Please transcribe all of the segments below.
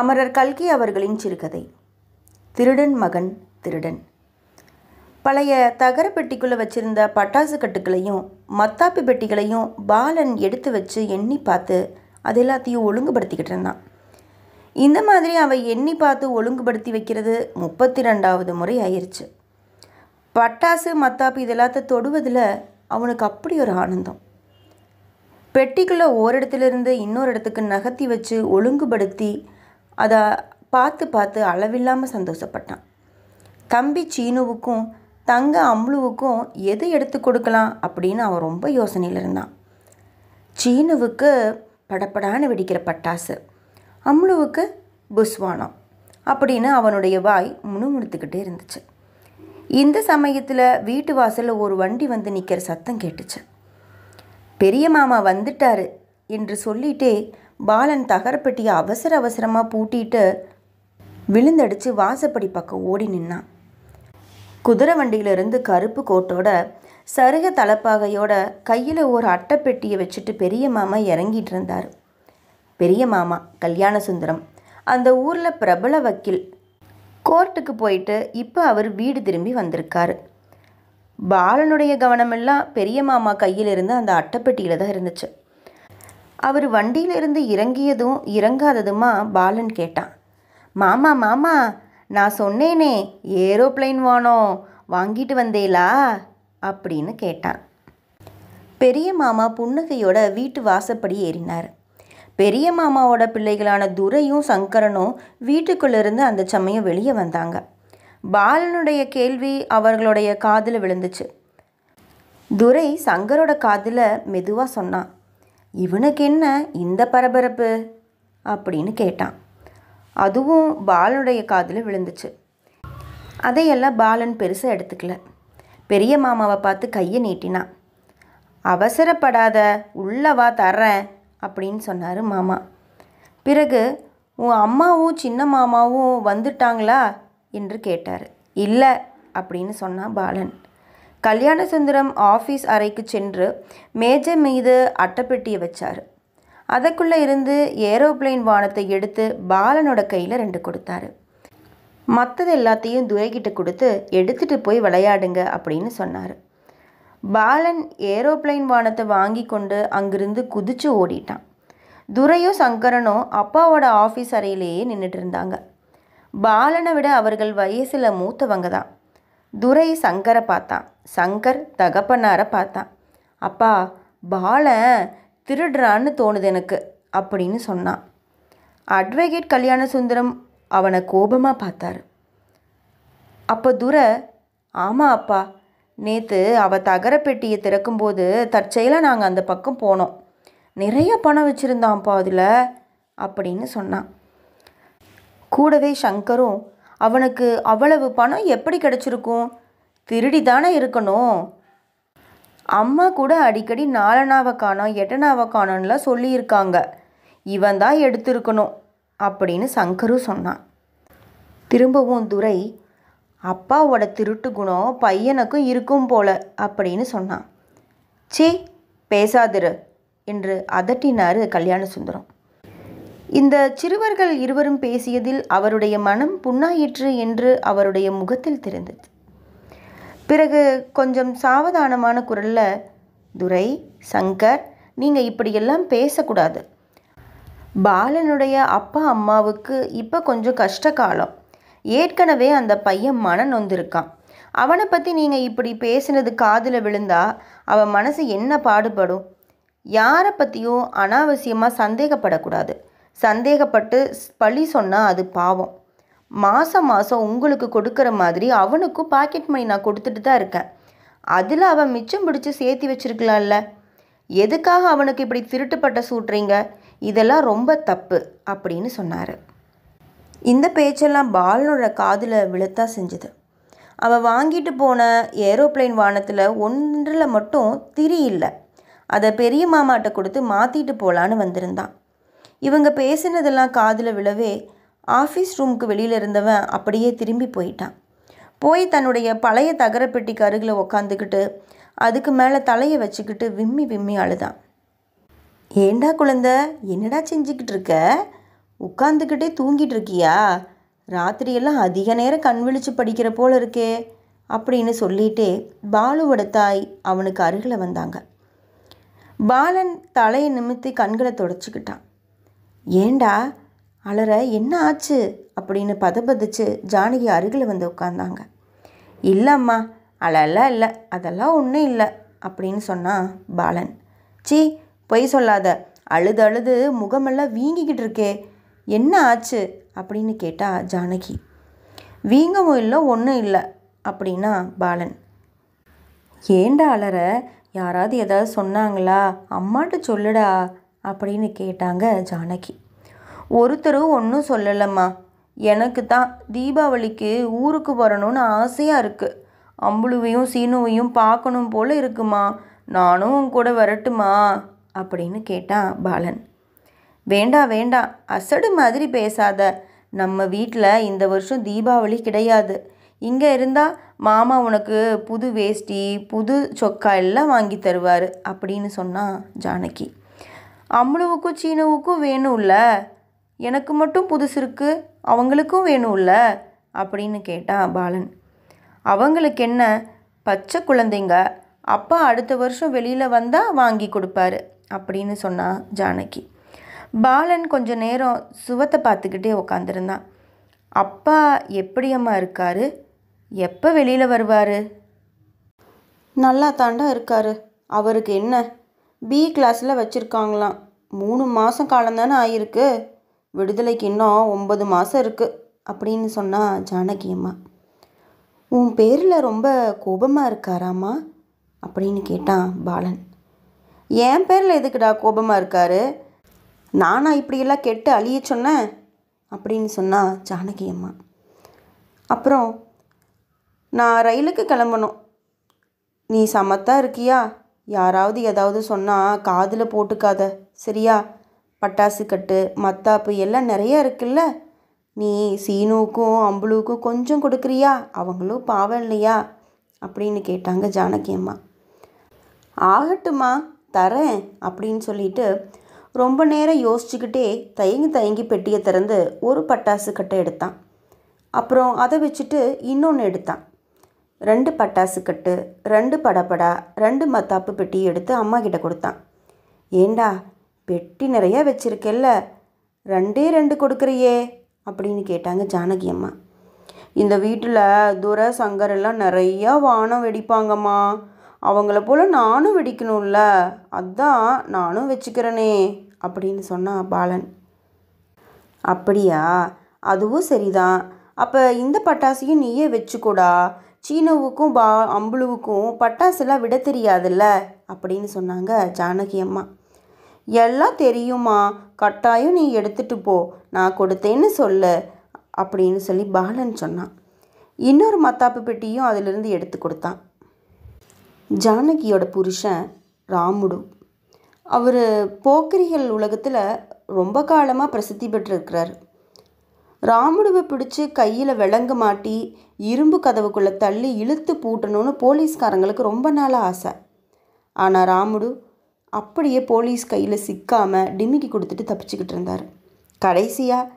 அமரர் கல்கி அவர்களின் சிறுகதை திருடன் மகன் திருடன் பழைய தகர பெட்டிக்குள்ளே வச்சிருந்த பட்டாசு கட்டுக்களையும் மத்தாப்பு பெட்டிகளையும் பாலன் எடுத்து வச்சு எண்ணி பார்த்து அது எல்லாத்தையும் ஒழுங்குபடுத்திக்கிட்டு இருந்தான் இந்த மாதிரி அவை எண்ணி பார்த்து ஒழுங்குபடுத்தி வைக்கிறது முப்பத்தி ரெண்டாவது முறை ஆயிடுச்சு பட்டாசு மத்தாப்பு இதெல்லாத்த தொடுவதில் அவனுக்கு அப்படி ஒரு ஆனந்தம் பெட்டிக்குள்ளே ஓரிடத்துலேருந்து இன்னொரு இடத்துக்கு நகர்த்தி வச்சு ஒழுங்குபடுத்தி அதை பார்த்து பார்த்து அளவில்லாமல் சந்தோஷப்பட்டான் தம்பி சீனுவுக்கும் தங்க அம்ளுவுக்கும் எது எடுத்து கொடுக்கலாம் அப்படின்னு அவன் ரொம்ப யோசனையில் இருந்தான் சீனுவுக்கு படப்படான்னு வெடிக்கிற பட்டாசு அம்லுவுக்கு புஸ்வானம் அப்படின்னு அவனுடைய வாய் முணுமுணுத்துக்கிட்டே இருந்துச்சு இந்த சமயத்தில் வீட்டு வாசலில் ஒரு வண்டி வந்து நிற்கிற சத்தம் கேட்டுச்சு பெரிய மாமா வந்துட்டாரு என்று சொல்லிட்டே பாலன் தகரப்பெட்டியை அவசர அவசரமாக பூட்டிட்டு விழுந்தடிச்சு வாசப்படி பக்கம் ஓடி நின்னான் குதிரை வண்டியிலிருந்து கருப்பு கோட்டோட சருக தலப்பாகையோட கையில் ஒரு அட்டைப்பெட்டியை வச்சுட்டு பெரிய மாமா இறங்கிட்டு இருந்தார் பெரிய மாமா கல்யாண சுந்தரம் அந்த ஊரில் பிரபல வக்கீல் கோர்ட்டுக்கு போயிட்டு இப்போ அவர் வீடு திரும்பி வந்திருக்காரு பாலனுடைய கவனமெல்லாம் பெரிய மாமா கையில் இருந்து அந்த அட்டைப்பெட்டியில் தான் இருந்துச்சு அவர் வண்டியிலிருந்து இறங்கியதும் இறங்காததுமா பாலன் கேட்டான் மாமா மாமா நான் சொன்னேனே ஏரோப்ளைன் வானோ வாங்கிட்டு வந்தேலா அப்படின்னு கேட்டான் பெரிய மாமா புன்னகையோட வீட்டு வாசப்படி ஏறினார் பெரிய மாமாவோட பிள்ளைகளான துரையும் சங்கரனும் வீட்டுக்குள்ளிருந்து அந்த சமயம் வெளியே வந்தாங்க பாலனுடைய கேள்வி அவர்களுடைய காதில் விழுந்துச்சு துரை சங்கரோட காதில் மெதுவாக சொன்னான் இவனுக்கு என்ன இந்த பரபரப்பு அப்படின்னு கேட்டான் அதுவும் பாலனுடைய காதில் விழுந்துச்சு அதையெல்லாம் பாலன் பெருசாக எடுத்துக்கல பெரிய மாமாவை பார்த்து கையை நீட்டினான் அவசரப்படாத உள்ளவா தர்றேன் அப்படின்னு சொன்னார் மாமா பிறகு உன் அம்மாவும் சின்ன மாமாவும் வந்துட்டாங்களா என்று கேட்டார் இல்லை அப்படின்னு சொன்னான் பாலன் கல்யாணசுந்தரம் ஆஃபீஸ் அறைக்கு சென்று மேஜை மீது அட்டைப்பெட்டியை வச்சார் அதற்குள்ளே இருந்து ஏரோப்ளைன் வானத்தை எடுத்து பாலனோட கையில் ரெண்டு கொடுத்தாரு மற்றது எல்லாத்தையும் துரைக்கிட்ட கொடுத்து எடுத்துகிட்டு போய் விளையாடுங்க அப்படின்னு சொன்னார் பாலன் ஏரோப்ளைன் வானத்தை வாங்கி கொண்டு அங்கிருந்து குதிச்சு ஓடிட்டான் துரையும் சங்கரனும் அப்பாவோட ஆஃபீஸ் அறையிலேயே நின்றுட்டு இருந்தாங்க பாலனை விட அவர்கள் வயசில் மூத்தவங்க தான் துரை சங்கரை பார்த்தான் சங்கர் தகப்பனாரை பார்த்தான் அப்பா பாலன் திருடுறான்னு தோணுது எனக்கு அப்படின்னு சொன்னான் அட்வொகேட் கல்யாண சுந்தரம் அவனை கோபமாக பார்த்தார் அப்போ துரை ஆமாம் அப்பா நேற்று அவள் தகர பெட்டியை திறக்கும்போது தற்செயலாக நாங்கள் அந்த பக்கம் போனோம் நிறைய பணம் வச்சுருந்தான்ப்பா அதில் அப்படின்னு சொன்னான் கூடவே சங்கரும் அவனுக்கு அவ்வளவு பணம் எப்படி கிடைச்சிருக்கும் திருடி தானே இருக்கணும் அம்மா கூட அடிக்கடி நாலனாவை காணோம் எட்டனாவை காணோன்னுலாம் சொல்லியிருக்காங்க இவன் தான் எடுத்திருக்கணும் அப்படின்னு சங்கரும் சொன்னான் திரும்பவும் துரை அப்பாவோட திருட்டு குணம் பையனுக்கும் இருக்கும் போல அப்படின்னு சொன்னான் சே பேசாதிரு என்று அதட்டினார் கல்யாண சுந்தரம் இந்த சிறுவர்கள் இருவரும் பேசியதில் அவருடைய மனம் புண்ணாயிற்று என்று அவருடைய முகத்தில் தெரிந்தது பிறகு கொஞ்சம் சாவதானமான குரலில் துரை சங்கர் நீங்கள் இப்படியெல்லாம் பேசக்கூடாது பாலனுடைய அப்பா அம்மாவுக்கு இப்போ கொஞ்சம் கஷ்ட காலம் ஏற்கனவே அந்த பையன் மன நொந்திருக்கான் அவனை பற்றி நீங்கள் இப்படி பேசினது காதில் விழுந்தா அவன் மனசு என்ன பாடுபடும் யாரை பற்றியும் அனாவசியமாக சந்தேகப்படக்கூடாது சந்தேகப்பட்டு பழி சொன்னால் அது பாவம் மாதம் மாதம் உங்களுக்கு கொடுக்குற மாதிரி அவனுக்கும் பாக்கெட் மணி நான் கொடுத்துட்டு தான் இருக்கேன் அதில் அவன் மிச்சம் பிடிச்சி சேர்த்தி வச்சுருக்கலாம்ல எதுக்காக அவனுக்கு இப்படி திருட்டுப்பட்ட சூட்டுறீங்க இதெல்லாம் ரொம்ப தப்பு அப்படின்னு சொன்னார் இந்த பேச்செல்லாம் பாலனோட காதில் விழுத்தா செஞ்சுது அவள் வாங்கிட்டு போன ஏரோப்ளைன் வானத்தில் ஒன்றில் மட்டும் திரி இல்லை அதை பெரிய மாமாட்ட கொடுத்து மாற்றிட்டு போகலான்னு வந்திருந்தான் இவங்க பேசினதெல்லாம் காதில் விழவே ஆஃபீஸ் ரூமுக்கு வெளியில் இருந்தவன் அப்படியே திரும்பி போயிட்டான் போய் தன்னுடைய பழைய தகரப்பெட்டிக்கு அருகில் உக்காந்துக்கிட்டு அதுக்கு மேலே தலையை வச்சுக்கிட்டு விம்மி விம்மி அழுதான் ஏண்டா குழந்த என்னடா செஞ்சுக்கிட்டு இருக்க உட்காந்துக்கிட்டே தூங்கிட்டு இருக்கியா ராத்திரியெல்லாம் அதிக நேரம் கண் விழிச்சு படிக்கிற போல் இருக்கே அப்படின்னு சொல்லிட்டே பாலுவோட தாய் அவனுக்கு அருகில் வந்தாங்க பாலன் தலையை நிமித்தி கண்களை தொடச்சிக்கிட்டான் ஏண்டா அலற என்ன ஆச்சு அப்படின்னு பதபதிச்சு ஜானகி அருகில் வந்து உட்காந்தாங்க இல்லைம்மா அலெல்லாம் இல்லை அதெல்லாம் ஒன்றும் இல்லை அப்படின்னு சொன்னான் பாலன் சி பொய் சொல்லாத அழுது அழுது முகமெல்லாம் வீங்கிக்கிட்டு இருக்கே என்ன ஆச்சு அப்படின்னு கேட்டா ஜானகி வீங்கவும் இல்லை ஒன்றும் இல்லை அப்படின்னா பாலன் ஏண்டா அலற யாராவது ஏதாவது சொன்னாங்களா அம்மாட்ட சொல்லுடா அப்படின்னு கேட்டாங்க ஜானகி ஒருத்தரும் ஒன்றும் சொல்லலம்மா எனக்கு தான் தீபாவளிக்கு ஊருக்கு வரணும்னு ஆசையாக இருக்குது அம்புலுவையும் சீனுவையும் பார்க்கணும் போல் இருக்குமா நானும் கூட வரட்டுமா அப்படின்னு கேட்டான் பாலன் வேண்டாம் வேண்டாம் அசடு மாதிரி பேசாத நம்ம வீட்டில் இந்த வருஷம் தீபாவளி கிடையாது இங்கே இருந்தால் மாமா உனக்கு புது வேஷ்டி புது சொக்கா எல்லாம் வாங்கி தருவார் அப்படின்னு சொன்னான் ஜானகி அம்முலுவுக்கும் சீனுவுக்கும் வேணும்ல எனக்கு மட்டும் புதுசு இருக்குது அவங்களுக்கும் வேணும்ல அப்படின்னு கேட்டான் பாலன் அவங்களுக்கு என்ன பச்சை குழந்தைங்க அப்பா அடுத்த வருஷம் வெளியில் வந்தால் வாங்கி கொடுப்பாரு அப்படின்னு சொன்னான் ஜானகி பாலன் கொஞ்ச நேரம் சுவத்தை பார்த்துக்கிட்டே உக்காந்துருந்தான் அப்பா எப்படியம்மா இருக்காரு எப்போ வெளியில் வருவார் நல்லா தாண்டா இருக்காரு அவருக்கு என்ன பி கிளாஸில் வச்சுருக்காங்களாம் மூணு மாதம் காலம் தானே ஆயிருக்கு விடுதலைக்கு இன்னும் ஒம்பது மாதம் இருக்குது அப்படின்னு சொன்னால் ஜானகி அம்மா உன் பேரில் ரொம்ப கோபமாக இருக்காராம்மா அப்படின்னு கேட்டான் பாலன் என் பேரில் எதுக்குடா கோபமாக இருக்காரு நானா இப்படியெல்லாம் கெட்டு அழிய சொன்னேன் அப்படின்னு சொன்னால் ஜானகி அம்மா அப்புறம் நான் ரயிலுக்கு கிளம்பணும் நீ சமத்தாக இருக்கியா யாராவது ஏதாவது சொன்னால் காதில் போட்டுக்காத சரியா பட்டாசு கட்டு மத்தாப்பு எல்லாம் நிறையா இருக்குல்ல நீ சீனுவுக்கும் அம்புலுவுக்கும் கொஞ்சம் கொடுக்குறியா அவங்களும் பாவம் இல்லையா அப்படின்னு கேட்டாங்க ஜானகி அம்மா ஆகட்டுமா தரேன் அப்படின்னு சொல்லிட்டு ரொம்ப நேரம் யோசிச்சுக்கிட்டே தயங்கி தயங்கி பெட்டியை திறந்து ஒரு பட்டாசு கட்டை எடுத்தான் அப்புறம் அதை வச்சுட்டு இன்னொன்று எடுத்தான் ரெண்டு பட்டாசு கட்டு ரெண்டு படப்படா ரெண்டு மத்தாப்பு பெட்டி எடுத்து அம்மா கிட்ட கொடுத்தான் ஏண்டா பெட்டி நிறையா வச்சிருக்கேல்ல ரெண்டே ரெண்டு கொடுக்குறியே அப்படின்னு கேட்டாங்க ஜானகி அம்மா இந்த வீட்டில் துர சங்கரெல்லாம் நிறையா வானம் வெடிப்பாங்கம்மா அவங்கள போல் நானும் வெடிக்கணும்ல அதான் நானும் வச்சுக்கிறேனே அப்படின்னு சொன்னான் பாலன் அப்படியா அதுவும் சரிதான் அப்போ இந்த பட்டாசையும் நீயே வச்சுக்கூடா சீனுவுக்கும் பா அம்புலுவுக்கும் பட்டாசுலாம் விட தெரியாதுல்ல அப்படின்னு சொன்னாங்க ஜானகி அம்மா எல்லாம் தெரியுமா கட்டாயம் நீ எடுத்துகிட்டு போ நான் கொடுத்தேன்னு சொல்லு அப்படின்னு சொல்லி பாலன் சொன்னான் இன்னொரு மத்தாப்பு பெட்டியும் அதிலிருந்து எடுத்து கொடுத்தான் ஜானகியோட புருஷன் ராமுடு அவர் போக்கிரிகள் உலகத்தில் ரொம்ப காலமாக பிரசித்தி பெற்றிருக்கிறார் ராமுடுவை பிடிச்சி கையில் விலங்கு மாட்டி இரும்பு கதவுக்குள்ளே தள்ளி இழுத்து பூட்டணும்னு போலீஸ்காரங்களுக்கு ரொம்ப நாளாக ஆசை ஆனால் ராமுடு அப்படியே போலீஸ் கையில் சிக்காமல் டிமிக்கி கொடுத்துட்டு தப்பிச்சுக்கிட்டு இருந்தார் கடைசியாக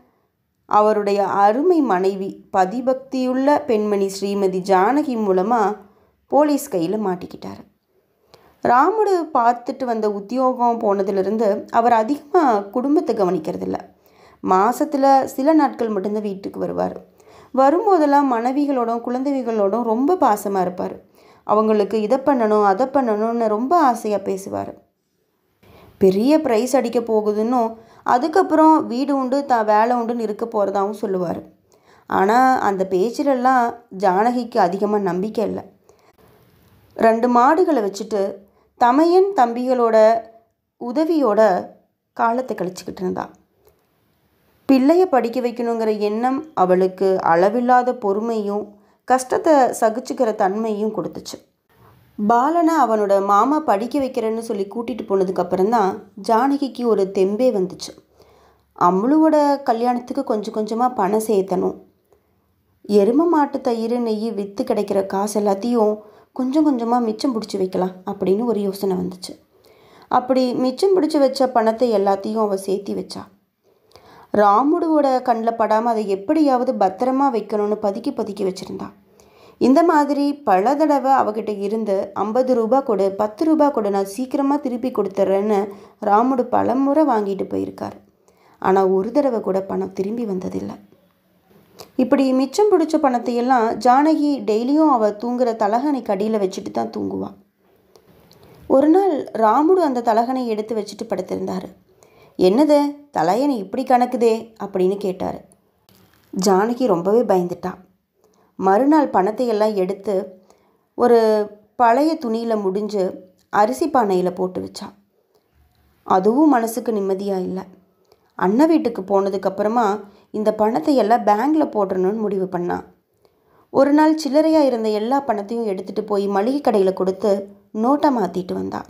அவருடைய அருமை மனைவி பதிபக்தியுள்ள பெண்மணி ஸ்ரீமதி ஜானகி மூலமாக போலீஸ் கையில் மாட்டிக்கிட்டார் ராமுடு பார்த்துட்டு வந்த உத்தியோகம் போனதுலேருந்து அவர் அதிகமாக குடும்பத்தை கவனிக்கிறதில்ல மாதத்தில் சில நாட்கள் மட்டும்தான் வீட்டுக்கு வருவார் வரும்போதெல்லாம் மனைவிகளோடும் குழந்தைகளோடும் ரொம்ப பாசமாக இருப்பார் அவங்களுக்கு இதை பண்ணணும் அதை பண்ணணும்னு ரொம்ப ஆசையாக பேசுவார் பெரிய ப்ரைஸ் அடிக்க போகுதுன்னும் அதுக்கப்புறம் வீடு உண்டு த வேலை உண்டுன்னு இருக்க போகிறதாகவும் சொல்லுவார் ஆனால் அந்த பேச்சிலெல்லாம் ஜானகிக்கு அதிகமாக நம்பிக்கை இல்லை ரெண்டு மாடுகளை வச்சுட்டு தமையன் தம்பிகளோட உதவியோட காலத்தை கழிச்சுக்கிட்டு இருந்தான் பிள்ளைய படிக்க வைக்கணுங்கிற எண்ணம் அவளுக்கு அளவில்லாத பொறுமையும் கஷ்டத்தை சகிச்சுக்கிற தன்மையும் கொடுத்துச்சு பாலனை அவனோட மாமா படிக்க வைக்கிறேன்னு சொல்லி கூட்டிகிட்டு போனதுக்கப்புறம் தான் ஜானகிக்கு ஒரு தெம்பே வந்துச்சு அம்மளோட கல்யாணத்துக்கு கொஞ்சம் கொஞ்சமாக பணம் சேர்த்தணும் எரும மாட்டு தயிர் நெய் விற்று கிடைக்கிற காசு எல்லாத்தையும் கொஞ்சம் கொஞ்சமாக மிச்சம் பிடிச்சி வைக்கலாம் அப்படின்னு ஒரு யோசனை வந்துச்சு அப்படி மிச்சம் பிடிச்சி வச்ச பணத்தை எல்லாத்தையும் அவள் சேர்த்தி வச்சா ராமுடுவோட கண்ணில் படாமல் அதை எப்படியாவது பத்திரமா வைக்கணும்னு பதுக்கி பதுக்கி வச்சுருந்தான் இந்த மாதிரி பல தடவை அவகிட்ட இருந்து ஐம்பது ரூபா கொடு பத்து ரூபா கொடு நான் சீக்கிரமாக திருப்பி கொடுத்துட்றேன்னு ராமுடு பல முறை வாங்கிட்டு போயிருக்கார் ஆனால் ஒரு தடவை கூட பணம் திரும்பி வந்ததில்லை இப்படி மிச்சம் பிடிச்ச பணத்தையெல்லாம் ஜானகி டெய்லியும் அவள் தூங்குற தலகணை கடியில் வச்சுட்டு தான் தூங்குவாள் ஒரு நாள் ராமுடு அந்த தலகனை எடுத்து வச்சுட்டு படுத்திருந்தார் என்னது தலையனை இப்படி கணக்குதே அப்படின்னு கேட்டார் ஜானகி ரொம்பவே பயந்துட்டா மறுநாள் பணத்தை எல்லாம் எடுத்து ஒரு பழைய துணியில் முடிஞ்சு அரிசி பானையில் போட்டு வச்சா அதுவும் மனசுக்கு நிம்மதியாக இல்லை அண்ணன் வீட்டுக்கு போனதுக்கப்புறமா இந்த பணத்தை எல்லாம் பேங்கில் போடணும்னு முடிவு பண்ணான் ஒரு நாள் சில்லறையாக இருந்த எல்லா பணத்தையும் எடுத்துகிட்டு போய் மளிகை கடையில் கொடுத்து நோட்டை மாற்றிட்டு வந்தான்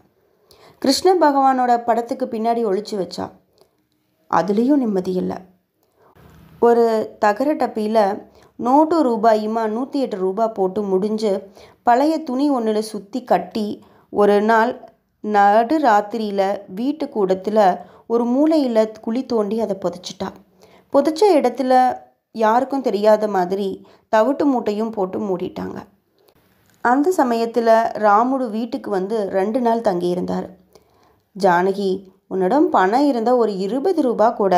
கிருஷ்ண பகவானோட படத்துக்கு பின்னாடி ஒழிச்சு வச்சா அதுலேயும் நிம்மதி இல்லை ஒரு தகர டப்பியில் நோட்டு ரூபாயுமா நூற்றி எட்டு ரூபா போட்டு முடிஞ்சு பழைய துணி ஒன்றில் சுற்றி கட்டி ஒரு நாள் நடு ராத்திரியில் வீட்டு கூடத்தில் ஒரு மூளையில் குழி தோண்டி அதை புதைச்சிட்டா புதைச்ச இடத்துல யாருக்கும் தெரியாத மாதிரி தவிட்டு மூட்டையும் போட்டு மூடிட்டாங்க அந்த சமயத்தில் ராமுடு வீட்டுக்கு வந்து ரெண்டு நாள் தங்கியிருந்தார் ஜானகி உன்னிடம் பணம் இருந்தால் ஒரு இருபது ரூபா கூட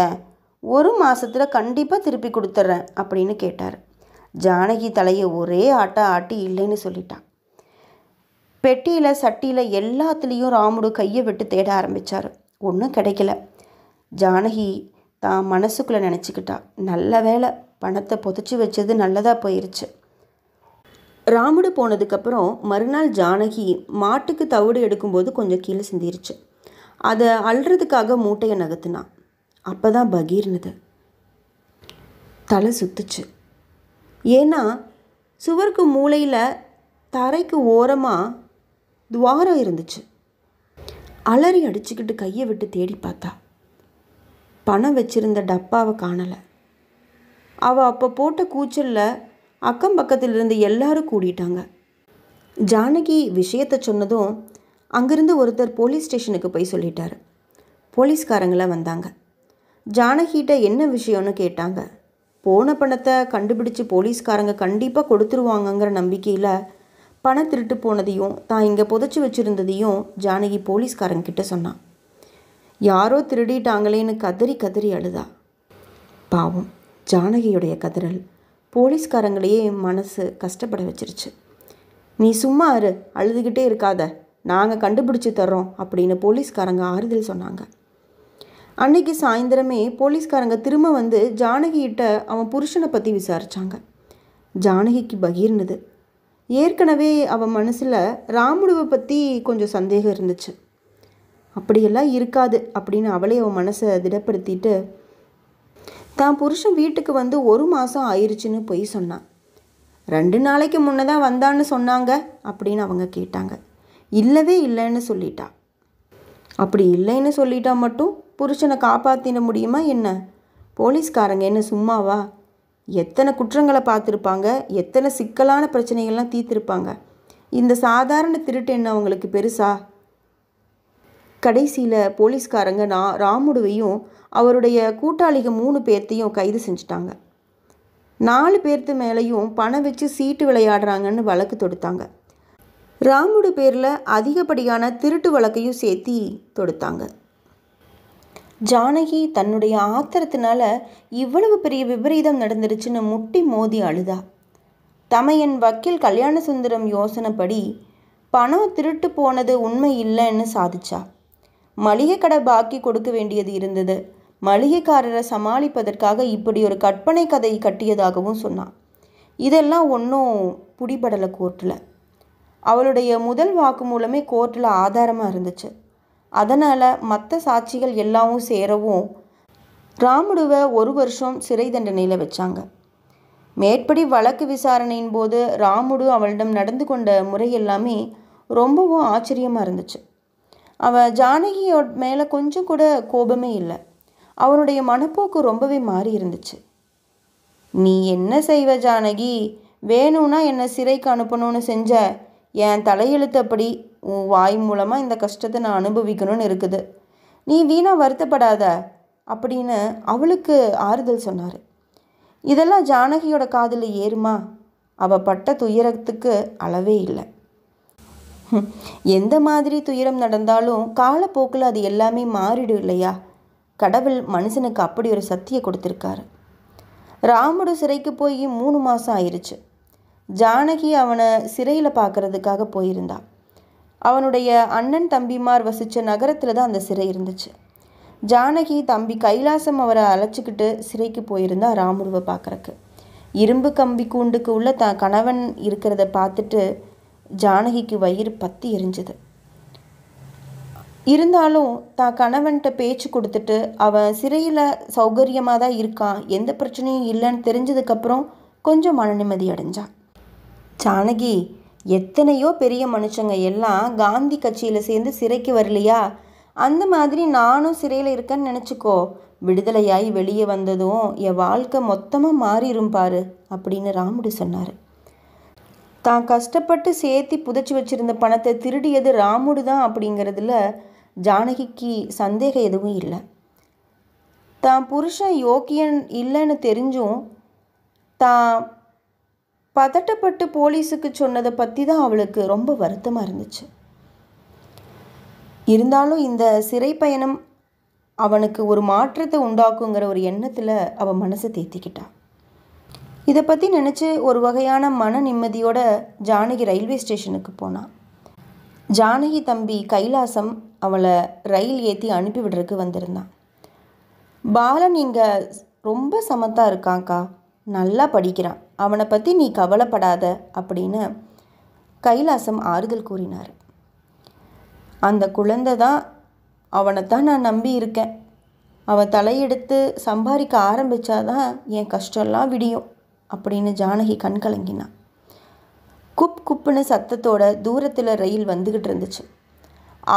ஒரு மாதத்தில் கண்டிப்பாக திருப்பி கொடுத்துட்றேன் அப்படின்னு கேட்டார் ஜானகி தலையை ஒரே ஆட்ட ஆட்டி இல்லைன்னு சொல்லிட்டான் பெட்டியில் சட்டியில் எல்லாத்துலேயும் ராமுடு கையை விட்டு தேட ஆரம்பித்தார் ஒன்றும் கிடைக்கல ஜானகி தான் மனசுக்குள்ளே நினச்சிக்கிட்டா நல்ல வேலை பணத்தை புதைச்சி வச்சது நல்லதாக போயிருச்சு ராமுடு போனதுக்கப்புறம் மறுநாள் ஜானகி மாட்டுக்கு தவிடு எடுக்கும்போது கொஞ்சம் கீழே சிந்திருச்சு அதை அல்றதுக்காக மூட்டையை நகர்த்தினான் அப்போ தான் பகீர்னது தலை சுத்துச்சு ஏன்னா சுவருக்கு மூளையில் தரைக்கு ஓரமாக துவாரம் இருந்துச்சு அலறி அடிச்சுக்கிட்டு கையை விட்டு தேடி பார்த்தா பணம் வச்சுருந்த டப்பாவை காணலை அவள் அப்போ போட்ட கூச்சலில் அக்கம் பக்கத்தில் இருந்து எல்லாரும் கூடிட்டாங்க ஜானகி விஷயத்தை சொன்னதும் அங்கிருந்து ஒருத்தர் போலீஸ் ஸ்டேஷனுக்கு போய் சொல்லிட்டார் போலீஸ்காரங்களாம் வந்தாங்க ஜானகிட்ட என்ன விஷயம்னு கேட்டாங்க போன பணத்தை கண்டுபிடிச்சு போலீஸ்காரங்க கண்டிப்பாக கொடுத்துருவாங்கங்கிற நம்பிக்கையில் பண திருட்டு போனதையும் தான் இங்கே புதைச்சி வச்சுருந்ததையும் ஜானகி போலீஸ்காரங்கிட்ட சொன்னான் யாரோ திருடிட்டாங்களேன்னு கதறி கதறி அழுதா பாவம் ஜானகியுடைய கதறல் போலீஸ்காரங்களையே மனசு கஷ்டப்பட வச்சிருச்சு நீ சும்மா அரு அழுதுகிட்டே இருக்காத நாங்கள் கண்டுபிடிச்சி தர்றோம் அப்படின்னு போலீஸ்காரங்க ஆறுதல் சொன்னாங்க அன்னைக்கு சாயந்தரமே போலீஸ்காரங்க திரும்ப வந்து ஜானகிட்ட அவன் புருஷனை பற்றி விசாரித்தாங்க ஜானகிக்கு பகிர்னது ஏற்கனவே அவன் மனசில் ராமுடுவை பற்றி கொஞ்சம் சந்தேகம் இருந்துச்சு அப்படியெல்லாம் இருக்காது அப்படின்னு அவளே அவன் மனசை திடப்படுத்திட்டு தான் புருஷன் வீட்டுக்கு வந்து ஒரு மாதம் ஆயிடுச்சுன்னு போய் சொன்னான் ரெண்டு நாளைக்கு முன்னே தான் வந்தான்னு சொன்னாங்க அப்படின்னு அவங்க கேட்டாங்க இல்லவே இல்லைன்னு சொல்லிட்டா அப்படி இல்லைன்னு சொல்லிட்டா மட்டும் புருஷனை காப்பாற்றிட முடியுமா என்ன போலீஸ்காரங்க என்ன சும்மாவா எத்தனை குற்றங்களை பார்த்துருப்பாங்க எத்தனை சிக்கலான பிரச்சனைகள்லாம் தீர்த்துருப்பாங்க இந்த சாதாரண திருட்டு என்ன அவங்களுக்கு பெருசா கடைசியில் போலீஸ்காரங்க நான் ராமுடுவையும் அவருடைய கூட்டாளிக மூணு பேர்த்தையும் கைது செஞ்சிட்டாங்க நாலு பேர்த்து மேலேயும் பணம் வச்சு சீட்டு விளையாடுறாங்கன்னு வழக்கு தொடுத்தாங்க ராமுடு பேரில் அதிகப்படியான திருட்டு வழக்கையும் சேர்த்தி தொடுத்தாங்க ஜானகி தன்னுடைய ஆத்திரத்தினால இவ்வளவு பெரிய விபரீதம் நடந்துருச்சுன்னு முட்டி மோதி அழுதா தமையன் வக்கீல் கல்யாண சுந்தரம் யோசனைப்படி பணம் திருட்டு போனது உண்மை இல்லைன்னு சாதிச்சா மளிகை கடை பாக்கி கொடுக்க வேண்டியது இருந்தது மளிகைக்காரரை சமாளிப்பதற்காக இப்படி ஒரு கற்பனை கதை கட்டியதாகவும் சொன்னான் இதெல்லாம் ஒன்றும் பிடிபடலை கோர்ட்டில் அவளுடைய முதல் வாக்கு மூலமே கோர்ட்டில் ஆதாரமாக இருந்துச்சு அதனால் மற்ற சாட்சிகள் எல்லாமும் சேரவும் ராமுடுவை ஒரு வருஷம் சிறை தண்டனையில் வச்சாங்க மேற்படி வழக்கு விசாரணையின் போது ராமுடு அவளிடம் நடந்து கொண்ட முறை எல்லாமே ரொம்பவும் ஆச்சரியமாக இருந்துச்சு அவள் ஜானகியோட மேலே கொஞ்சம் கூட கோபமே இல்லை அவனுடைய மனப்போக்கு ரொம்பவே மாறி இருந்துச்சு நீ என்ன செய்வ ஜானகி வேணும்னா என்னை சிறைக்கு அனுப்பணும்னு செஞ்ச என் தலையெழுத்தப்படி உன் வாய் மூலமாக இந்த கஷ்டத்தை நான் அனுபவிக்கணும்னு இருக்குது நீ வீணாக வருத்தப்படாத அப்படின்னு அவளுக்கு ஆறுதல் சொன்னார் இதெல்லாம் ஜானகியோட காதில் ஏறுமா அவள் பட்ட துயரத்துக்கு அளவே இல்லை எந்த மாதிரி துயரம் நடந்தாலும் காலப்போக்கில் அது எல்லாமே மாறிடும் இல்லையா கடவுள் மனுஷனுக்கு அப்படி ஒரு சக்தியை கொடுத்துருக்காரு ராமுடு சிறைக்கு போய் மூணு மாதம் ஆயிடுச்சு ஜானகி அவனை சிறையில் பார்க்கறதுக்காக போயிருந்தா அவனுடைய அண்ணன் தம்பிமார் வசித்த நகரத்தில் தான் அந்த சிறை இருந்துச்சு ஜானகி தம்பி கைலாசம் அவரை அழைச்சிக்கிட்டு சிறைக்கு போயிருந்தா ராமுருவை பார்க்குறக்கு இரும்பு கம்பி கூண்டுக்கு உள்ள த கணவன் இருக்கிறத பார்த்துட்டு ஜானகிக்கு வயிறு பத்தி எரிஞ்சுது இருந்தாலும் தான் கணவன்கிட்ட பேச்சு கொடுத்துட்டு அவன் சிறையில் சௌகரியமாக தான் இருக்கான் எந்த பிரச்சனையும் இல்லைன்னு தெரிஞ்சதுக்கப்புறம் கொஞ்சம் மன நிம்மதி அடைஞ்சான் ஜானகி எத்தனையோ பெரிய மனுஷங்க எல்லாம் காந்தி கட்சியில் சேர்ந்து சிறைக்கு வரலையா அந்த மாதிரி நானும் சிறையில் இருக்கேன்னு நினச்சிக்கோ விடுதலையாகி வெளியே வந்ததும் என் வாழ்க்கை மொத்தமாக மாறிடும் பாரு அப்படின்னு ராமுடு சொன்னார் தான் கஷ்டப்பட்டு சேர்த்து புதைச்சி வச்சுருந்த பணத்தை திருடியது ராமுடு தான் அப்படிங்கிறதுல ஜானகிக்கு சந்தேகம் எதுவும் இல்லை தான் புருஷன் யோக்கியன் இல்லைன்னு தெரிஞ்சும் தான் பதட்டப்பட்டு போலீஸுக்கு சொன்னதை பற்றி தான் அவளுக்கு ரொம்ப வருத்தமாக இருந்துச்சு இருந்தாலும் இந்த சிறை பயணம் அவனுக்கு ஒரு மாற்றத்தை உண்டாக்குங்கிற ஒரு எண்ணத்தில் அவன் மனசை தேத்திக்கிட்டான் இதை பற்றி நினச்சி ஒரு வகையான மன நிம்மதியோட ஜானகி ரயில்வே ஸ்டேஷனுக்கு போனான் ஜானகி தம்பி கைலாசம் அவளை ரயில் ஏற்றி அனுப்பி வந்திருந்தான் பாலன் இங்கே ரொம்ப சமத்தாக இருக்காங்க்கா நல்லா படிக்கிறான் அவனை பற்றி நீ கவலைப்படாத அப்படின்னு கைலாசம் ஆறுதல் கூறினார் அந்த குழந்தை தான் அவனைத்தான் நான் நம்பி இருக்கேன் அவன் தலையெடுத்து சம்பாதிக்க ஆரம்பித்தாதான் என் கஷ்டம்லாம் விடியும் அப்படின்னு ஜானகி கண் கலங்கினான் குப் குப்புன்னு சத்தத்தோட தூரத்தில் ரயில் வந்துக்கிட்டு இருந்துச்சு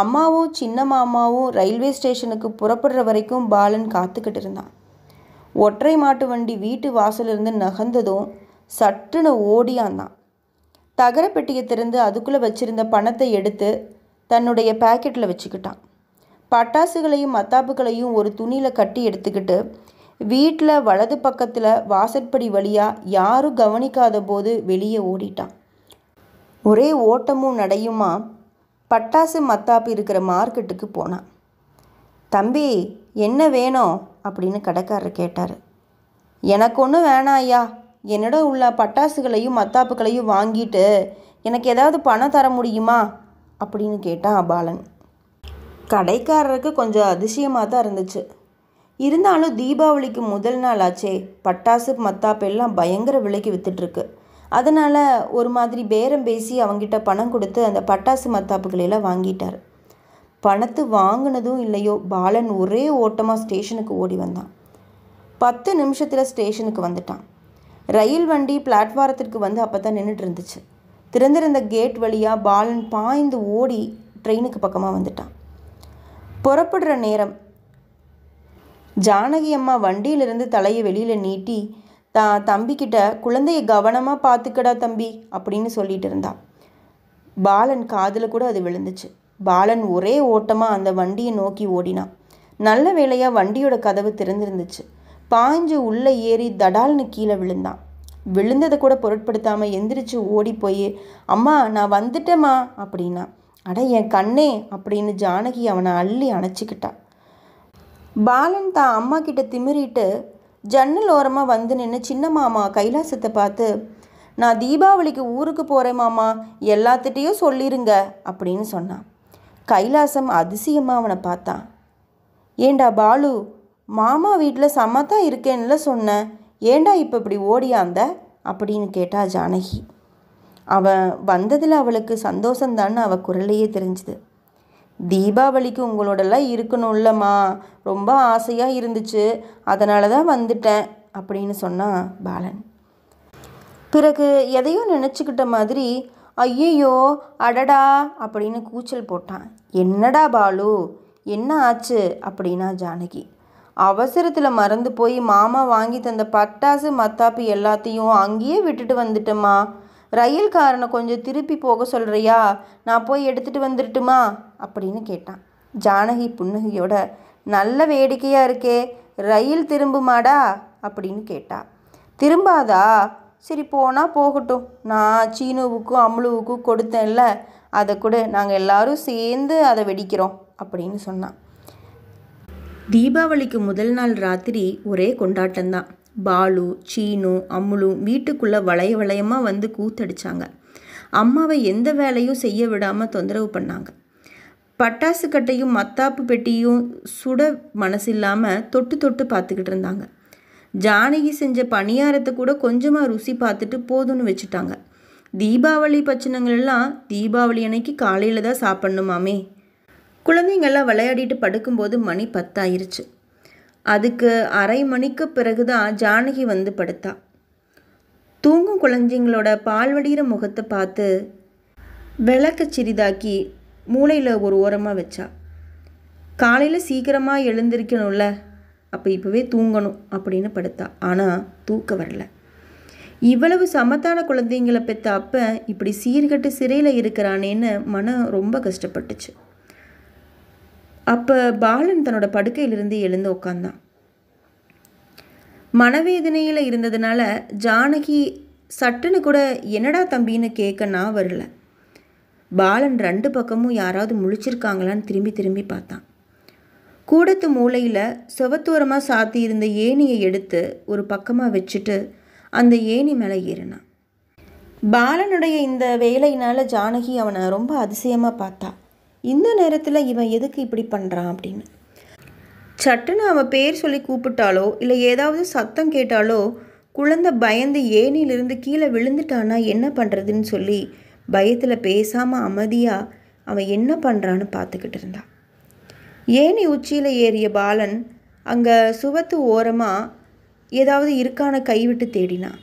அம்மாவும் சின்ன மாமாவும் ரயில்வே ஸ்டேஷனுக்கு புறப்படுற வரைக்கும் பாலன் காத்துக்கிட்டு இருந்தான் ஒற்றை மாட்டு வண்டி வீட்டு வாசலிருந்து நகர்ந்ததும் சட்டுன்னு ஓடியாந்தான் தகர பெட்டியை திறந்து அதுக்குள்ளே வச்சிருந்த பணத்தை எடுத்து தன்னுடைய பேக்கெட்டில் வச்சுக்கிட்டான் பட்டாசுகளையும் மத்தாப்புகளையும் ஒரு துணியில் கட்டி எடுத்துக்கிட்டு வீட்டில் வலது பக்கத்தில் வாசற்படி வழியாக யாரும் கவனிக்காத போது வெளியே ஓடிட்டான் ஒரே ஓட்டமும் நடையுமா பட்டாசு மத்தாப்பு இருக்கிற மார்க்கெட்டுக்கு போனான் தம்பி என்ன வேணும் அப்படின்னு கடைக்காரர் கேட்டார் எனக்கு ஒன்றும் வேணாம் ஐயா என்னோட உள்ள பட்டாசுகளையும் மத்தாப்புகளையும் வாங்கிட்டு எனக்கு ஏதாவது பணம் தர முடியுமா அப்படின்னு கேட்டான் பாலன் கடைக்காரருக்கு கொஞ்சம் அதிசயமாக தான் இருந்துச்சு இருந்தாலும் தீபாவளிக்கு முதல் நாள் ஆச்சே பட்டாசு மத்தாப்பு எல்லாம் பயங்கர விலைக்கு விற்றுட்ருக்கு அதனால் ஒரு மாதிரி பேரம் பேசி அவங்ககிட்ட பணம் கொடுத்து அந்த பட்டாசு மத்தாப்புகளையெல்லாம் வாங்கிட்டார் பணத்து வாங்கினதும் இல்லையோ பாலன் ஒரே ஓட்டமாக ஸ்டேஷனுக்கு ஓடி வந்தான் பத்து நிமிஷத்தில் ஸ்டேஷனுக்கு வந்துட்டான் ரயில் வண்டி பிளாட்ஃபாரத்திற்கு வந்து அப்போ தான் நின்றுட்டு இருந்துச்சு திறந்திருந்த கேட் வழியாக பாலன் பாய்ந்து ஓடி ட்ரெயினுக்கு பக்கமாக வந்துட்டான் புறப்படுற நேரம் ஜானகி அம்மா வண்டியிலிருந்து தலையை வெளியில் நீட்டி தா தம்பிக்கிட்ட குழந்தைய கவனமாக பார்த்துக்கடா தம்பி அப்படின்னு சொல்லிட்டு இருந்தா பாலன் காதில் கூட அது விழுந்துச்சு பாலன் ஒரே ஓட்டமாக அந்த வண்டியை நோக்கி ஓடினான் நல்ல வேளையாக வண்டியோட கதவு திறந்திருந்துச்சு பாஞ்சு உள்ளே ஏறி தடால்னு கீழே விழுந்தான் விழுந்ததை கூட பொருட்படுத்தாமல் எந்திரிச்சு ஓடி போய் அம்மா நான் வந்துட்டேம்மா அப்படின்னா அட என் கண்ணே அப்படின்னு ஜானகி அவனை அள்ளி அணைச்சிக்கிட்டா பாலன் தான் அம்மா கிட்ட திமிரிட்டு ஜன்னல் ஓரமாக வந்து நின்று சின்ன மாமா கைலாசத்தை பார்த்து நான் தீபாவளிக்கு ஊருக்கு போகிறேன் மாமா எல்லாத்திட்டையும் சொல்லிருங்க அப்படின்னு சொன்னான் கைலாசம் அதிசயமாக அவனை பார்த்தான் ஏண்டா பாலு மாமா வீட்டில் சமத்தான் இருக்கேன்ல சொன்னேன் ஏண்டா இப்போ இப்படி ஓடியாந்த அப்படின்னு கேட்டா ஜானகி அவன் வந்ததில் அவளுக்கு சந்தோஷந்தான்னு அவள் குரலையே தெரிஞ்சுது தீபாவளிக்கு உங்களோடலாம் இருக்கணும்லம்மா ரொம்ப ஆசையாக இருந்துச்சு அதனால தான் வந்துட்டேன் அப்படின்னு சொன்னான் பாலன் பிறகு எதையோ நினச்சிக்கிட்ட மாதிரி ஐயையோ அடடா அப்படின்னு கூச்சல் போட்டான் என்னடா பாலு என்ன ஆச்சு அப்படின்னா ஜானகி அவசரத்தில் மறந்து போய் மாமா வாங்கி தந்த பட்டாசு மத்தாப்பு எல்லாத்தையும் அங்கேயே விட்டுட்டு வந்துட்டேம்மா ரயில்காரனை கொஞ்சம் திருப்பி போக சொல்கிறியா நான் போய் எடுத்துகிட்டு வந்துடட்டுமா அப்படின்னு கேட்டான் ஜானகி புன்னகையோட நல்ல வேடிக்கையாக இருக்கே ரயில் திரும்புமாடா அப்படின்னு கேட்டா திரும்பாதா சரி போனால் போகட்டும் நான் சீனுவுக்கும் அம்முலுவுக்கும் கொடுத்தேன்ல அதை கூட நாங்கள் எல்லாரும் சேர்ந்து அதை வெடிக்கிறோம் அப்படின்னு சொன்னான் தீபாவளிக்கு முதல் நாள் ராத்திரி ஒரே கொண்டாட்டம்தான் பாலு சீனு அம்முலு வீட்டுக்குள்ளே வளைய வளையமாக வந்து கூத்தடிச்சாங்க அம்மாவை எந்த வேலையும் செய்ய விடாமல் தொந்தரவு பண்ணாங்க பட்டாசு கட்டையும் மத்தாப்பு பெட்டியும் சுட மனசில்லாமல் தொட்டு தொட்டு பார்த்துக்கிட்டு இருந்தாங்க ஜானகி செஞ்ச பணியாரத்தை கூட கொஞ்சமாக ருசி பார்த்துட்டு போதும்னு வச்சுட்டாங்க தீபாவளி பச்சனங்கள்லாம் தீபாவளி அன்னைக்கு காலையில் தான் சாப்பிட்ணுமாமே குழந்தைங்கள்லாம் விளையாடிட்டு படுக்கும்போது மணி பத்தாயிருச்சு அதுக்கு அரை மணிக்கு பிறகு தான் ஜானகி வந்து படுத்தா தூங்கும் குழந்தைங்களோட பால்வடிகிற முகத்தை பார்த்து விளக்க சிறிதாக்கி மூளையில் ஒரு ஓரமாக வச்சா காலையில் சீக்கிரமாக எழுந்திருக்கணும்ல அப்போ இப்போவே தூங்கணும் அப்படின்னு படுத்தா ஆனால் தூக்க வரல இவ்வளவு சமத்தான குழந்தைங்களை பெற்ற அப்போ இப்படி சீர்கட்டு சிறையில் இருக்கிறானேன்னு மனம் ரொம்ப கஷ்டப்பட்டுச்சு அப்போ பாலன் தன்னோட படுக்கையிலிருந்து எழுந்து உக்காந்தான் மனவேதனையில் இருந்ததுனால ஜானகி சட்டுன்னு கூட என்னடா தம்பின்னு கேட்க நான் வரல பாலன் ரெண்டு பக்கமும் யாராவது முழிச்சிருக்காங்களான்னு திரும்பி திரும்பி பார்த்தான் கூடத்து மூலையில் சுவத்தோரமாக சாத்தி இருந்த ஏணியை எடுத்து ஒரு பக்கமாக வச்சுட்டு அந்த ஏணி மேலே ஏறினான் பாலனுடைய இந்த வேலையினால் ஜானகி அவனை ரொம்ப அதிசயமாக பார்த்தா இந்த நேரத்தில் இவன் எதுக்கு இப்படி பண்ணுறான் அப்படின்னு சட்டுன்னு அவன் பேர் சொல்லி கூப்பிட்டாலோ இல்லை ஏதாவது சத்தம் கேட்டாலோ குழந்தை பயந்து ஏனிலிருந்து கீழே விழுந்துட்டானா என்ன பண்ணுறதுன்னு சொல்லி பயத்தில் பேசாமல் அமைதியாக அவன் என்ன பண்ணுறான்னு பார்த்துக்கிட்டு இருந்தான் ஏணி உச்சியில் ஏறிய பாலன் அங்கே சுவத்து ஓரமாக ஏதாவது இருக்கான கைவிட்டு தேடினான்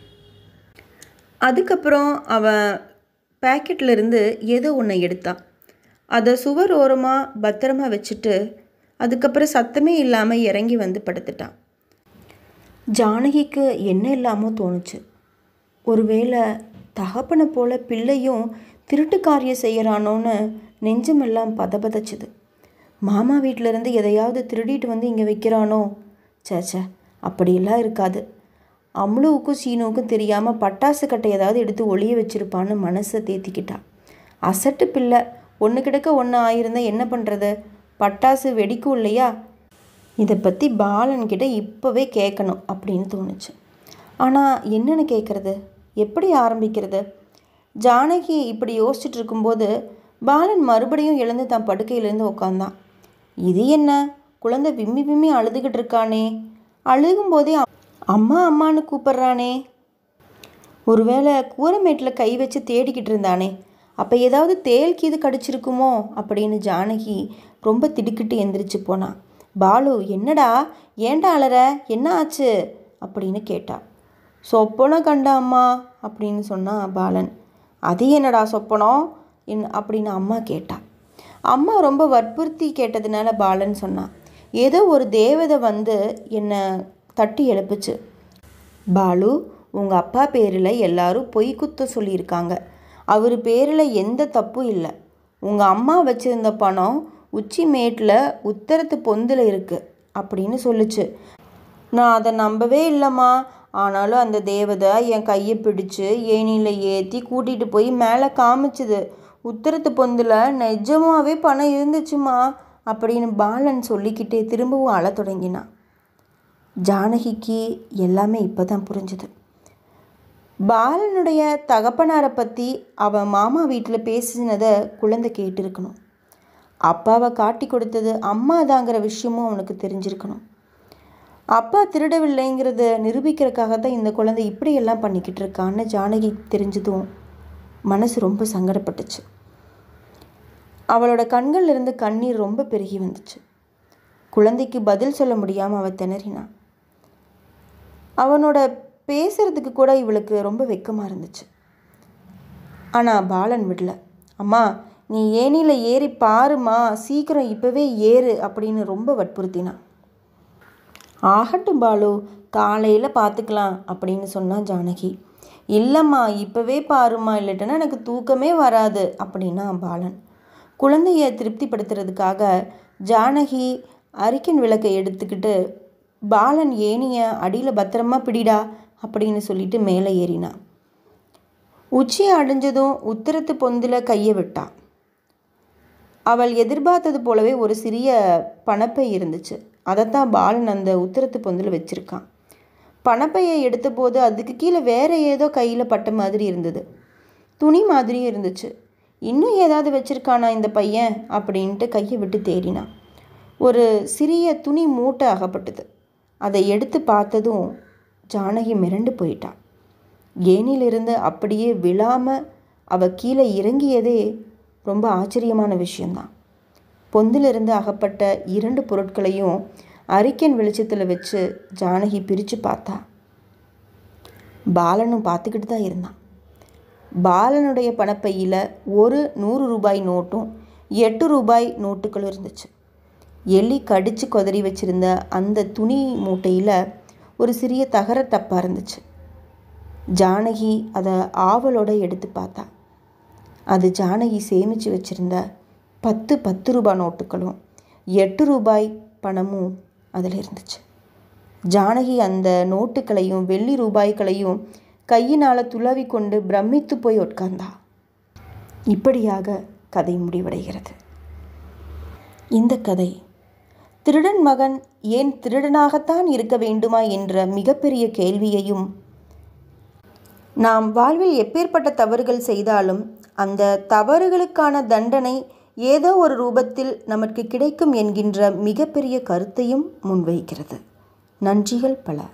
அதுக்கப்புறம் அவன் பேக்கெட்லேருந்து எதோ ஏதோ ஒன்று எடுத்தான் அதை சுவர் ஓரமாக பத்திரமா வச்சுட்டு அதுக்கப்புறம் சத்தமே இல்லாமல் இறங்கி வந்து படுத்துட்டான் ஜானகிக்கு என்ன இல்லாமல் தோணுச்சு ஒருவேளை தகப்பனை போல பிள்ளையும் திருட்டு காரியம் செய்கிறானோன்னு நெஞ்சமெல்லாம் பதபதச்சுது மாமா வீட்டிலேருந்து எதையாவது திருடிட்டு வந்து இங்கே வைக்கிறானோ சேச்சே அப்படியெல்லாம் இருக்காது அம்ளுவுக்கும் சீனுவுக்கும் தெரியாமல் பட்டாசு கட்டை ஏதாவது எடுத்து ஒளிய வச்சுருப்பான்னு மனசை தேத்திக்கிட்டா அசட்டு பிள்ளை ஒன்று கிடக்க ஒன்று ஆயிருந்தால் என்ன பண்ணுறது பட்டாசு வெடிக்கும் இல்லையா இதை பற்றி பாலன்கிட்ட இப்போவே கேட்கணும் அப்படின்னு தோணுச்சு ஆனால் என்னென்னு கேட்குறது எப்படி ஆரம்பிக்கிறது ஜானகி இப்படி யோசிச்சுட்டு இருக்கும்போது பாலன் மறுபடியும் எழுந்து தான் படுக்கையிலேருந்து உட்காந்தான் இது என்ன குழந்தை விம்மி விம்மி அழுதுகிட்டு இருக்கானே அழுகும்போதே அம்மா அம்மான்னு கூப்பிட்றானே ஒருவேளை கூரமேட்டில் கை வச்சு தேடிக்கிட்டு இருந்தானே அப்போ ஏதாவது தேல் கீது கடிச்சிருக்குமோ அப்படின்னு ஜானகி ரொம்ப திடுக்கிட்டு எந்திரிச்சு போனான் பாலு என்னடா ஏண்டா அலற என்ன ஆச்சு அப்படின்னு கேட்டா சொப்பனை கண்டா அம்மா அப்படின்னு சொன்னான் பாலன் அது என்னடா சொப்பனம் என் அப்படின்னு அம்மா கேட்டா அம்மா ரொம்ப வற்புறுத்தி கேட்டதுனால பாலன் சொன்னான் ஏதோ ஒரு தேவதை வந்து என்னை தட்டி எழுப்புச்சு பாலு உங்கள் அப்பா பேரில் எல்லாரும் பொய் குத்த சொல்லியிருக்காங்க அவர் பேரில் எந்த தப்பும் இல்லை உங்கள் அம்மா வச்சுருந்த பணம் உச்சிமேட்டில் உத்தரத்து பொந்தில் இருக்குது அப்படின்னு சொல்லுச்சு நான் அதை நம்பவே இல்லைம்மா ஆனாலும் அந்த தேவதை என் கையை பிடிச்சு ஏனியில் ஏற்றி கூட்டிகிட்டு போய் மேலே காமிச்சுது உத்தரத்து பொந்தில் நிஜமாகவே பணம் இருந்துச்சுமா அப்படின்னு பாலன் சொல்லிக்கிட்டே திரும்பவும் அழ தொடங்கினான் ஜானகிக்கு எல்லாமே இப்போ தான் புரிஞ்சுது பாலனுடைய தகப்பனாரை பற்றி அவன் மாமா வீட்டில் பேசினதை குழந்தை கேட்டிருக்கணும் அப்பாவை காட்டி கொடுத்தது அம்மா தாங்கிற விஷயமும் அவனுக்கு தெரிஞ்சிருக்கணும் அப்பா திருடவில்லைங்கிறத நிரூபிக்கிறதுக்காக தான் இந்த குழந்தை இப்படியெல்லாம் பண்ணிக்கிட்டு இருக்கான்னு ஜானகி தெரிஞ்சதும் மனசு ரொம்ப சங்கடப்பட்டுச்சு அவளோட இருந்து கண்ணீர் ரொம்ப பெருகி வந்துச்சு குழந்தைக்கு பதில் சொல்ல முடியாமல் அவள் திணறினா அவனோட பேசுகிறதுக்கு கூட இவளுக்கு ரொம்ப வெக்கமாக இருந்துச்சு ஆனால் பாலன் விடல அம்மா நீ ஏனியில் ஏறி பாருமா சீக்கிரம் இப்போவே ஏறு அப்படின்னு ரொம்ப வற்புறுத்தினான் ஆகட்டும் பாலு காலையில் பார்த்துக்கலாம் அப்படின்னு சொன்னான் ஜானகி இல்லைம்மா இப்போவே பாருமா இல்லட்டனா எனக்கு தூக்கமே வராது அப்படின்னா பாலன் குழந்தைய திருப்திப்படுத்துறதுக்காக ஜானகி அரிக்கன் விளக்கை எடுத்துக்கிட்டு பாலன் ஏனிய அடியில் பத்திரமா பிடிடா அப்படின்னு சொல்லிட்டு மேலே ஏறினான் உச்சி அடைஞ்சதும் உத்தரத்து பொந்தில் கையை விட்டான் அவள் எதிர்பார்த்தது போலவே ஒரு சிறிய பணப்பை இருந்துச்சு அதைத்தான் பாலன் அந்த உத்தரத்து பொந்தில் வச்சுருக்கான் பணப்பையை எடுத்தபோது அதுக்கு கீழே வேறு ஏதோ கையில் பட்ட மாதிரி இருந்தது துணி மாதிரியும் இருந்துச்சு இன்னும் ஏதாவது வச்சுருக்கானா இந்த பையன் அப்படின்ட்டு கையை விட்டு தேடினான் ஒரு சிறிய துணி மூட்டை அகப்பட்டது அதை எடுத்து பார்த்ததும் ஜானகி மிரண்டு போயிட்டான் ஏனிலிருந்து அப்படியே விழாமல் அவள் கீழே இறங்கியதே ரொம்ப ஆச்சரியமான விஷயந்தான் பொந்திலிருந்து அகப்பட்ட இரண்டு பொருட்களையும் அரிக்கன் வெளிச்சத்தில் வச்சு ஜானகி பிரித்து பார்த்தா பாலனும் பார்த்துக்கிட்டு தான் இருந்தான் பாலனுடைய பணப்பையில் ஒரு நூறு ரூபாய் நோட்டும் எட்டு ரூபாய் நோட்டுகளும் இருந்துச்சு எலி கடித்து கொதறி வச்சுருந்த அந்த துணி மூட்டையில் ஒரு சிறிய தகர தப்பாக இருந்துச்சு ஜானகி அதை ஆவலோடு எடுத்து பார்த்தா அது ஜானகி சேமித்து வச்சுருந்த பத்து பத்து ரூபாய் நோட்டுகளும் எட்டு ரூபாய் பணமும் அதில் இருந்துச்சு ஜானகி அந்த நோட்டுகளையும் வெள்ளி ரூபாய்களையும் கையினால் துளவி கொண்டு பிரமித்து போய் உட்கார்ந்தா இப்படியாக கதை முடிவடைகிறது இந்த கதை திருடன் மகன் ஏன் திருடனாகத்தான் இருக்க வேண்டுமா என்ற மிகப்பெரிய கேள்வியையும் நாம் வாழ்வில் எப்பேற்பட்ட தவறுகள் செய்தாலும் அந்த தவறுகளுக்கான தண்டனை ஏதோ ஒரு ரூபத்தில் நமக்கு கிடைக்கும் என்கின்ற மிகப்பெரிய கருத்தையும் முன்வைக்கிறது நன்றிகள் பல